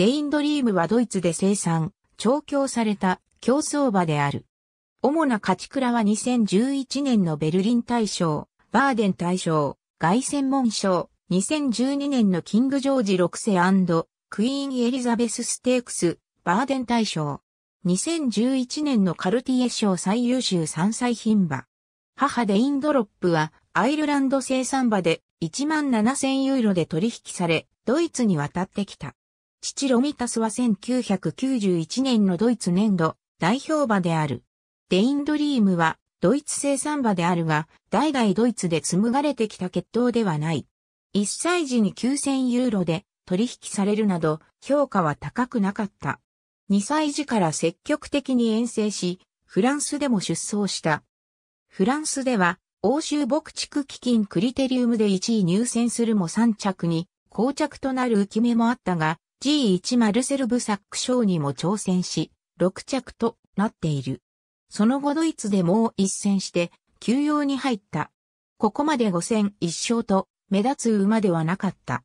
レインドリームはドイツで生産、調教された競走馬である。主な勝ち倉は2011年のベルリン大賞、バーデン大賞、凱旋門賞、2012年のキングジョージ6世クイーンエリザベスステークス、バーデン大賞。2011年のカルティエ賞最優秀3歳牝馬。母デインドロップはアイルランド生産馬で1万7000ユーロで取引され、ドイツに渡ってきた。父ロミタスは1991年のドイツ年度代表馬である。デインドリームはドイツ生産馬であるが、代々ドイツで紡がれてきた血統ではない。1歳時に9000ユーロで取引されるなど評価は高くなかった。2歳児から積極的に遠征し、フランスでも出走した。フランスでは、欧州牧畜基金クリテリウムで1位入選するも3着に、膠着となる浮き目もあったが、G1 マルセル・ブサック賞にも挑戦し、6着となっている。その後ドイツでもう一戦して、休養に入った。ここまで5戦1勝と、目立つ馬ではなかった。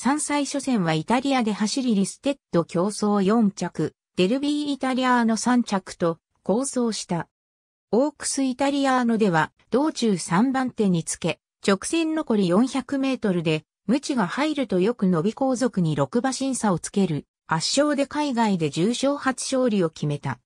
3歳初戦はイタリアで走りリステッド競争4着、デルビーイタリアーノ3着と、構想した。オークスイタリアーノでは、道中3番手につけ、直線残り400メートルで、無知が入るとよく伸び後続に6馬審査をつける、圧勝で海外で重賞初勝利を決めた。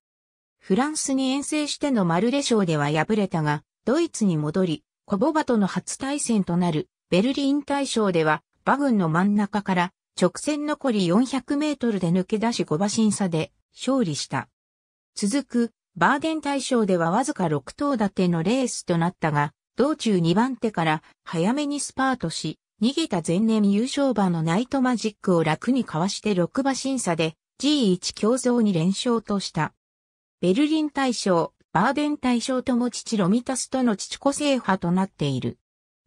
フランスに遠征してのマルレ賞では敗れたが、ドイツに戻り、コボバとの初対戦となる、ベルリン大賞では、馬群の真ん中から、直線残り400メートルで抜け出し5馬審査で、勝利した。続く、バーデン大賞ではわずか6頭立てのレースとなったが、道中2番手から早めにスパートし、逃げた前年優勝馬のナイトマジックを楽にかわして6馬審査で G1 競争に連勝とした。ベルリン大賞、バーデン大賞とも父ロミタスとの父子制覇となっている。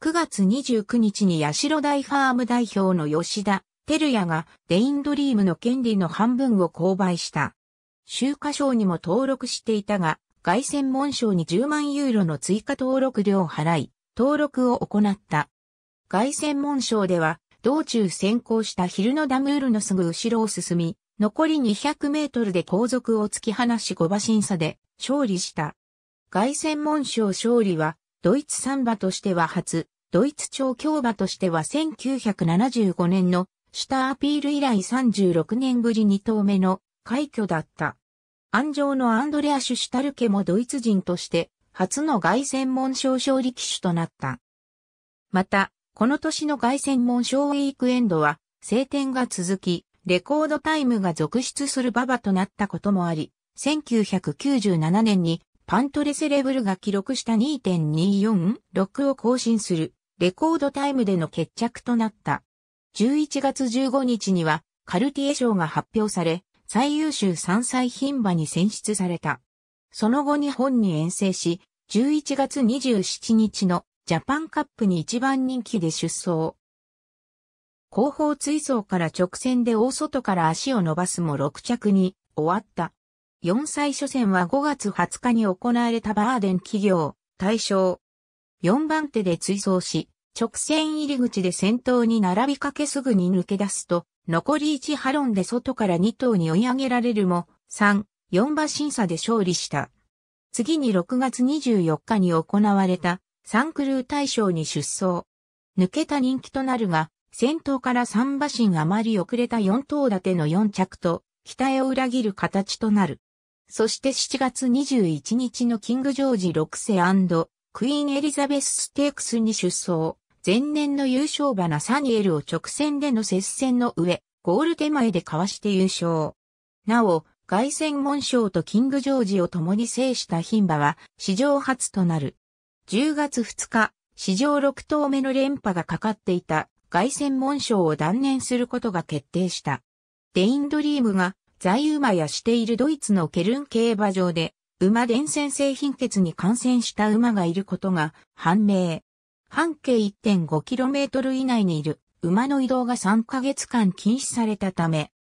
9月29日に八代大ファーム代表の吉田、照也がデインドリームの権利の半分を購買した。集荷賞にも登録していたが、外専門賞に10万ユーロの追加登録料を払い、登録を行った。外戦門賞では、道中先行したヒルノダムールのすぐ後ろを進み、残り200メートルで後続を突き放し5馬審査で勝利した。外戦門賞勝利は、ドイツ三馬としては初、ドイツ超強馬としては1975年のシュターアピール以来36年ぶり2頭目の快挙だった。安城のアンドレア・シュシュタルケもドイツ人として初の外戦門賞勝利騎手となった。また、この年の凱旋門賞ウィークエンドは、晴天が続き、レコードタイムが続出する馬場となったこともあり、1997年にパントレセレブルが記録した2.246を更新するレコードタイムでの決着となった。11月15日にはカルティエ賞が発表され、最優秀3歳牝馬に選出された。その後日本に遠征し、11月27日のジャパンカップに一番人気で出走。後方追走から直線で大外から足を伸ばすも6着に終わった。4歳初戦は5月20日に行われたバーデン企業、対象。4番手で追走し、直線入り口で先頭に並びかけすぐに抜け出すと、残り1ハロンで外から2頭に追い上げられるも、3、4馬審査で勝利した。次に6月24日に行われたサンクルー大賞に出走。抜けた人気となるが、先頭から3馬身余り遅れた4頭立ての4着と、期待を裏切る形となる。そして7月21日のキングジョージ6世クイーンエリザベスステークスに出走。前年の優勝馬ナサニエルを直線での接戦の上、ゴール手前でかわして優勝。なお、凱旋門賞とキングジョージを共に制した牝馬は史上初となる10月2日、史上6頭目の連覇がかかっていた外線門賞を断念することが決定した。デインドリームが在馬やしているドイツのケルン競馬場で馬伝染性貧血に感染した馬がいることが判明。半径 1.5km 以内にいる馬の移動が3ヶ月間禁止されたため、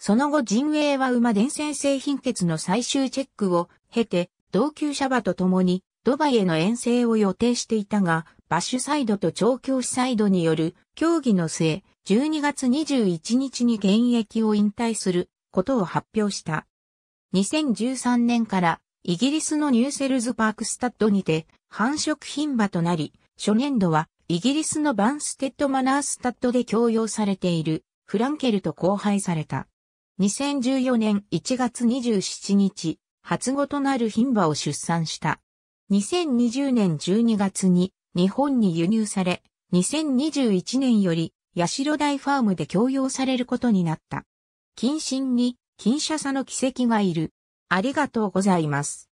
その後陣営は馬伝染性貧血の最終チェックを経て、同級者馬と共にドバイへの遠征を予定していたが、バッシュサイドと調教師サイドによる協議の末、12月21日に現役を引退することを発表した。2013年からイギリスのニューセルズパークスタッドにて繁殖品馬となり、初年度はイギリスのバンステッドマナースタッドで供用されているフランケルと交配された。2014年1月27日、初語となる品馬を出産した。2020年12月に日本に輸入され、2021年より八代大ファームで供用されることになった。謹慎に、近車差の奇跡がいる。ありがとうございます。